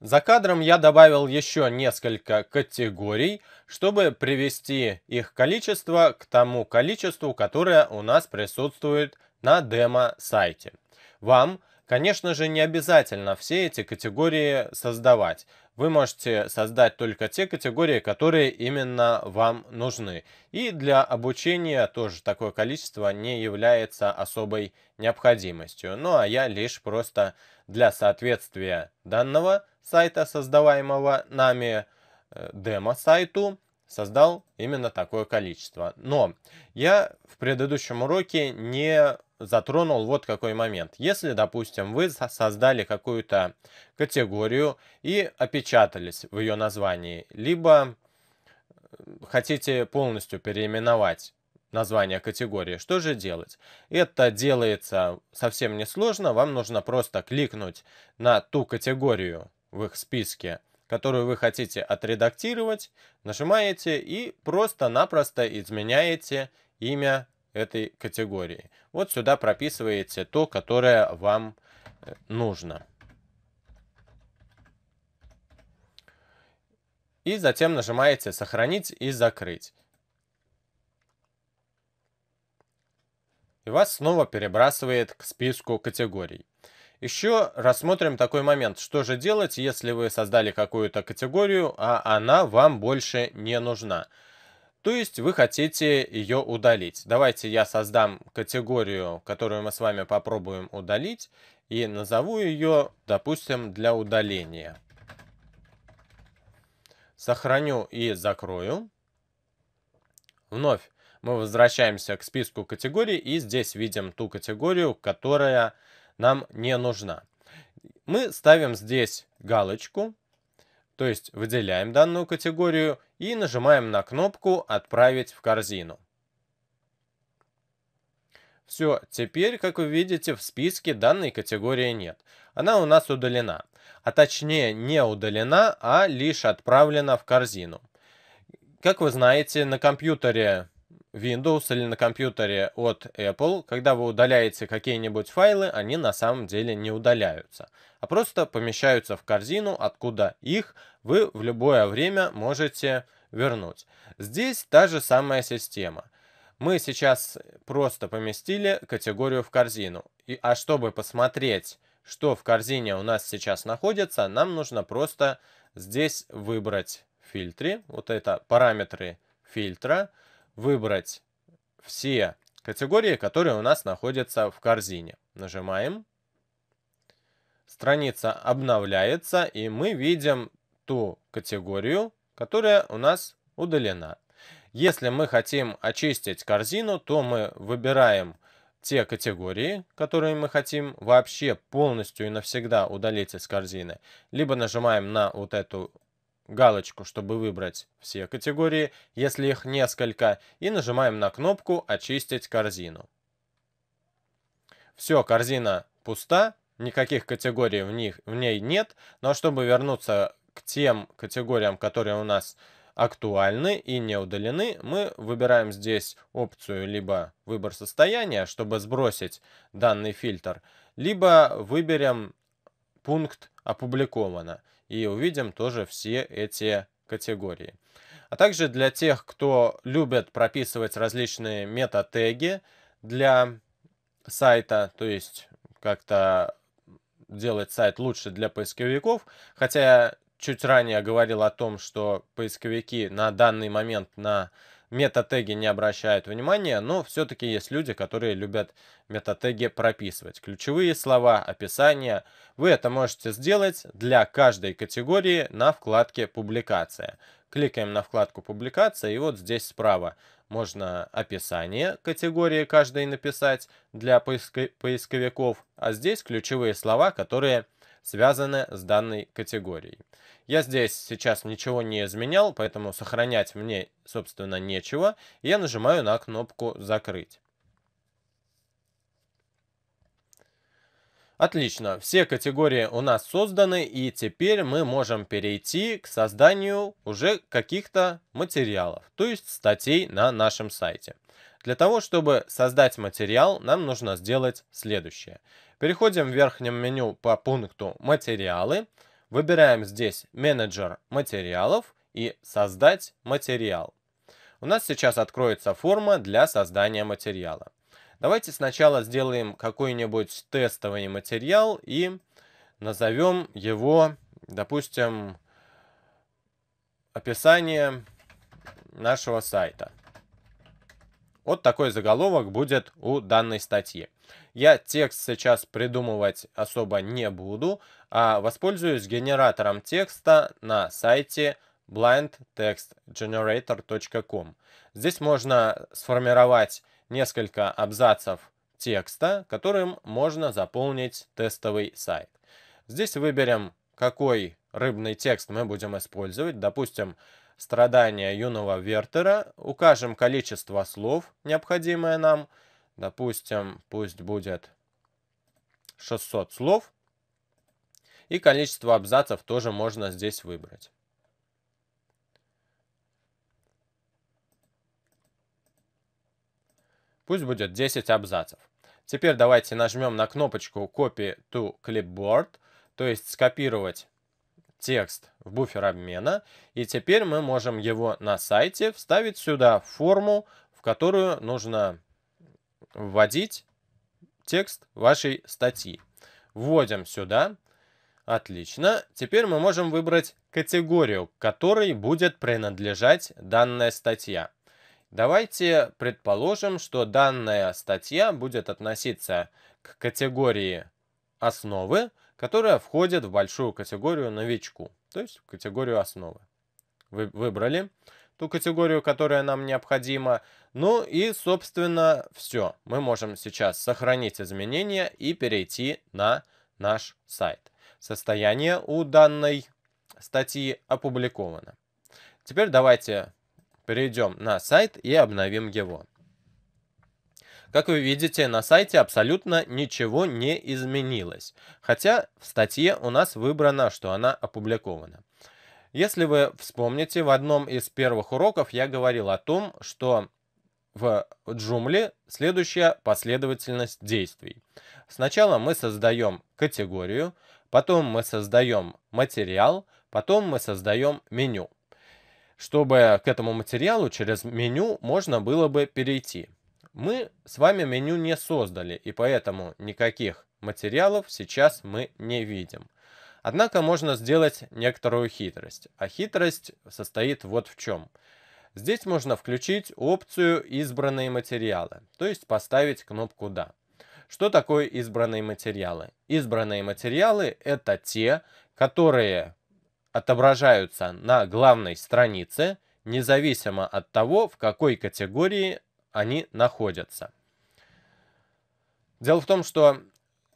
За кадром я добавил еще несколько категорий, чтобы привести их количество к тому количеству, которое у нас присутствует на демо-сайте. Вам, конечно же, не обязательно все эти категории создавать вы можете создать только те категории, которые именно вам нужны. И для обучения тоже такое количество не является особой необходимостью. Ну а я лишь просто для соответствия данного сайта, создаваемого нами э, демо-сайту, создал именно такое количество. Но я в предыдущем уроке не затронул вот какой момент. Если, допустим, вы создали какую-то категорию и опечатались в ее названии, либо э, хотите полностью переименовать название категории, что же делать? Это делается совсем несложно, вам нужно просто кликнуть на ту категорию в их списке, которую вы хотите отредактировать, нажимаете и просто-напросто изменяете имя этой категории. Вот сюда прописываете то, которое вам э, нужно. И затем нажимаете «Сохранить» и «Закрыть». И вас снова перебрасывает к списку категорий. Еще рассмотрим такой момент, что же делать, если вы создали какую-то категорию, а она вам больше не нужна. То есть вы хотите ее удалить. Давайте я создам категорию, которую мы с вами попробуем удалить, и назову ее, допустим, для удаления. Сохраню и закрою. Вновь мы возвращаемся к списку категорий и здесь видим ту категорию, которая нам не нужна. Мы ставим здесь галочку то есть выделяем данную категорию и нажимаем на кнопку «Отправить в корзину». Все, теперь, как вы видите, в списке данной категории нет. Она у нас удалена. А точнее, не удалена, а лишь отправлена в корзину. Как вы знаете, на компьютере Windows или на компьютере от Apple, когда вы удаляете какие-нибудь файлы, они на самом деле не удаляются, а просто помещаются в корзину, откуда их вы в любое время можете вернуть. Здесь та же самая система. Мы сейчас просто поместили категорию в корзину. И, а чтобы посмотреть, что в корзине у нас сейчас находится, нам нужно просто здесь выбрать фильтры, вот это параметры фильтра, выбрать все категории, которые у нас находятся в корзине. Нажимаем. Страница обновляется, и мы видим ту категорию, которая у нас удалена. Если мы хотим очистить корзину, то мы выбираем те категории, которые мы хотим вообще полностью и навсегда удалить из корзины. Либо нажимаем на вот эту галочку, чтобы выбрать все категории, если их несколько, и нажимаем на кнопку «Очистить корзину». Все, корзина пуста, никаких категорий в, них, в ней нет, но чтобы вернуться к тем категориям, которые у нас актуальны и не удалены, мы выбираем здесь опцию либо «Выбор состояния», чтобы сбросить данный фильтр, либо выберем пункт «Опубликовано» и увидим тоже все эти категории. А также для тех, кто любит прописывать различные мета-теги для сайта, то есть как-то делать сайт лучше для поисковиков, хотя я чуть ранее говорил о том, что поисковики на данный момент на мета-теги не обращают внимания, но все-таки есть люди, которые любят мета-теги прописывать. Ключевые слова, описание. Вы это можете сделать для каждой категории на вкладке «Публикация». Кликаем на вкладку «Публикация» и вот здесь справа можно описание категории каждой написать для поисковиков, а здесь ключевые слова, которые связаны с данной категорией. Я здесь сейчас ничего не изменял, поэтому сохранять мне, собственно, нечего. Я нажимаю на кнопку «Закрыть». Отлично, все категории у нас созданы, и теперь мы можем перейти к созданию уже каких-то материалов, то есть статей на нашем сайте. Для того, чтобы создать материал, нам нужно сделать следующее. Переходим в верхнем меню по пункту «Материалы». Выбираем здесь «Менеджер материалов» и «Создать материал». У нас сейчас откроется форма для создания материала. Давайте сначала сделаем какой-нибудь тестовый материал и назовем его, допустим, описание нашего сайта. Вот такой заголовок будет у данной статьи. Я текст сейчас придумывать особо не буду, а воспользуюсь генератором текста на сайте blindtextgenerator.com. Здесь можно сформировать несколько абзацев текста, которым можно заполнить тестовый сайт. Здесь выберем, какой рыбный текст мы будем использовать. Допустим, страдания юного Вертера, укажем количество слов, необходимое нам. Допустим, пусть будет 600 слов. И количество абзацев тоже можно здесь выбрать. Пусть будет 10 абзацев. Теперь давайте нажмем на кнопочку Copy to Clipboard, то есть скопировать текст в буфер обмена, и теперь мы можем его на сайте вставить сюда в форму, в которую нужно вводить текст вашей статьи. Вводим сюда. Отлично. Теперь мы можем выбрать категорию, которой будет принадлежать данная статья. Давайте предположим, что данная статья будет относиться к категории основы, которая входит в большую категорию новичку, то есть в категорию основы. Вы выбрали ту категорию, которая нам необходима. Ну и, собственно, все. Мы можем сейчас сохранить изменения и перейти на наш сайт. Состояние у данной статьи опубликовано. Теперь давайте перейдем на сайт и обновим его. Как вы видите, на сайте абсолютно ничего не изменилось, хотя в статье у нас выбрано, что она опубликована. Если вы вспомните, в одном из первых уроков я говорил о том, что в Joomla следующая последовательность действий. Сначала мы создаем категорию, потом мы создаем материал, потом мы создаем меню. Чтобы к этому материалу через меню можно было бы перейти. Мы с вами меню не создали, и поэтому никаких материалов сейчас мы не видим. Однако можно сделать некоторую хитрость. А хитрость состоит вот в чем. Здесь можно включить опцию «Избранные материалы», то есть поставить кнопку «Да». Что такое избранные материалы? Избранные материалы – это те, которые отображаются на главной странице, независимо от того, в какой категории они находятся. Дело в том, что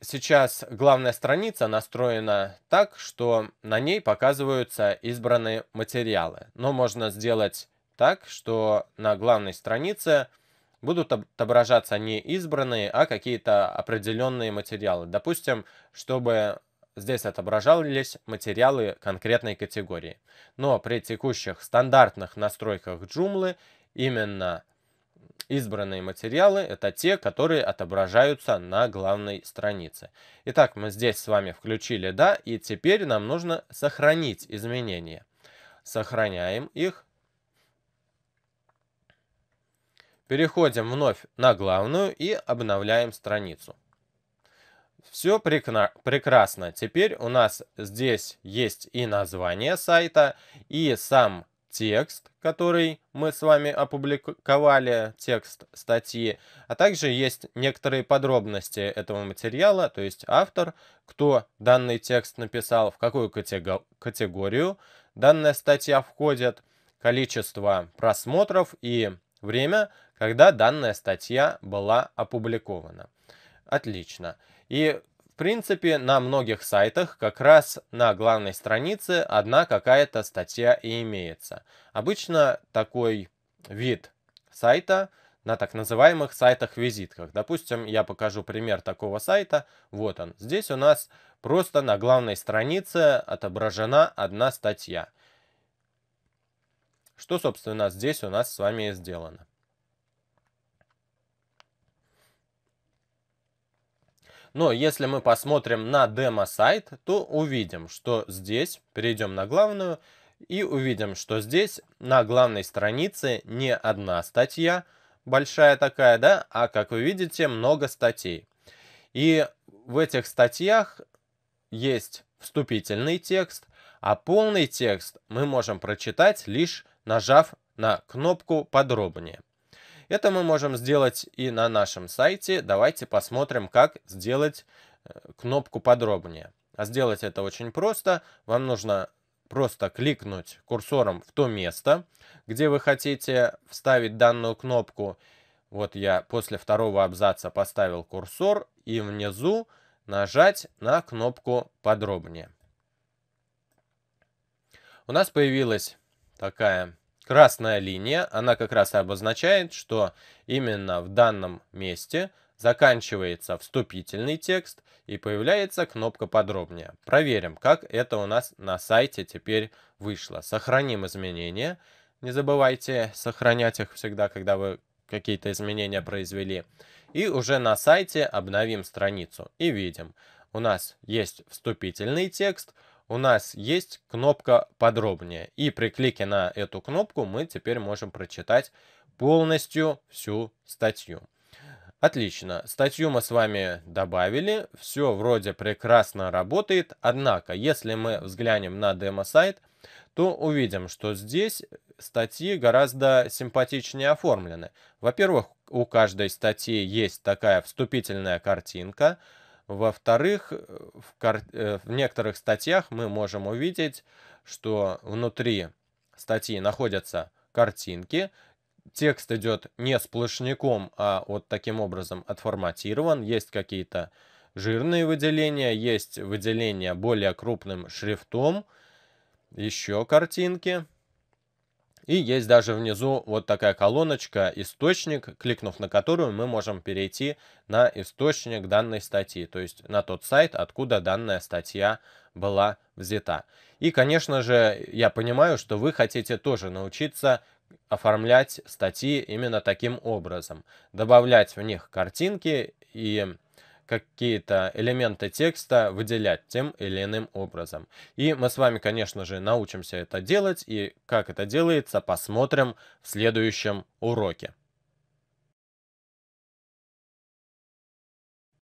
сейчас главная страница настроена так, что на ней показываются избранные материалы. Но можно сделать так, что на главной странице будут отображаться не избранные, а какие-то определенные материалы. Допустим, чтобы здесь отображались материалы конкретной категории. Но при текущих стандартных настройках Joomla именно Избранные материалы – это те, которые отображаются на главной странице. Итак, мы здесь с вами включили «Да», и теперь нам нужно сохранить изменения. Сохраняем их. Переходим вновь на главную и обновляем страницу. Все прекрасно. Теперь у нас здесь есть и название сайта, и сам текст, который мы с вами опубликовали, текст статьи, а также есть некоторые подробности этого материала, то есть автор, кто данный текст написал, в какую категорию данная статья входит, количество просмотров и время, когда данная статья была опубликована. Отлично. И в принципе, на многих сайтах как раз на главной странице одна какая-то статья и имеется. Обычно такой вид сайта на так называемых сайтах-визитках. Допустим, я покажу пример такого сайта. Вот он. Здесь у нас просто на главной странице отображена одна статья. Что, собственно, здесь у нас с вами и сделано. Но если мы посмотрим на демо-сайт, то увидим, что здесь, перейдем на главную, и увидим, что здесь на главной странице не одна статья, большая такая, да, а как вы видите, много статей. И в этих статьях есть вступительный текст, а полный текст мы можем прочитать лишь нажав на кнопку «Подробнее». Это мы можем сделать и на нашем сайте. Давайте посмотрим, как сделать э, кнопку подробнее. А сделать это очень просто. Вам нужно просто кликнуть курсором в то место, где вы хотите вставить данную кнопку. Вот я после второго абзаца поставил курсор и внизу нажать на кнопку «Подробнее». У нас появилась такая Красная линия, она как раз и обозначает, что именно в данном месте заканчивается вступительный текст и появляется кнопка «Подробнее». Проверим, как это у нас на сайте теперь вышло. Сохраним изменения. Не забывайте сохранять их всегда, когда вы какие-то изменения произвели. И уже на сайте обновим страницу и видим, у нас есть вступительный текст – у нас есть кнопка «Подробнее». И при клике на эту кнопку мы теперь можем прочитать полностью всю статью. Отлично, статью мы с вами добавили, все вроде прекрасно работает, однако, если мы взглянем на демо-сайт, то увидим, что здесь статьи гораздо симпатичнее оформлены. Во-первых, у каждой статьи есть такая вступительная картинка, во-вторых, в, кар... Э, в некоторых статьях мы можем увидеть, что внутри статьи находятся картинки, текст идет не сплошняком, а вот таким образом отформатирован, есть какие-то жирные выделения, есть выделения более крупным шрифтом, еще картинки. И есть даже внизу вот такая колоночка «Источник», кликнув на которую мы можем перейти на источник данной статьи, то есть на тот сайт, откуда данная статья была взята. И, конечно же, я понимаю, что вы хотите тоже научиться оформлять статьи именно таким образом. Добавлять в них картинки и какие-то элементы текста выделять тем или иным образом. И мы с вами, конечно же, научимся это делать и как это делается, посмотрим в следующем уроке.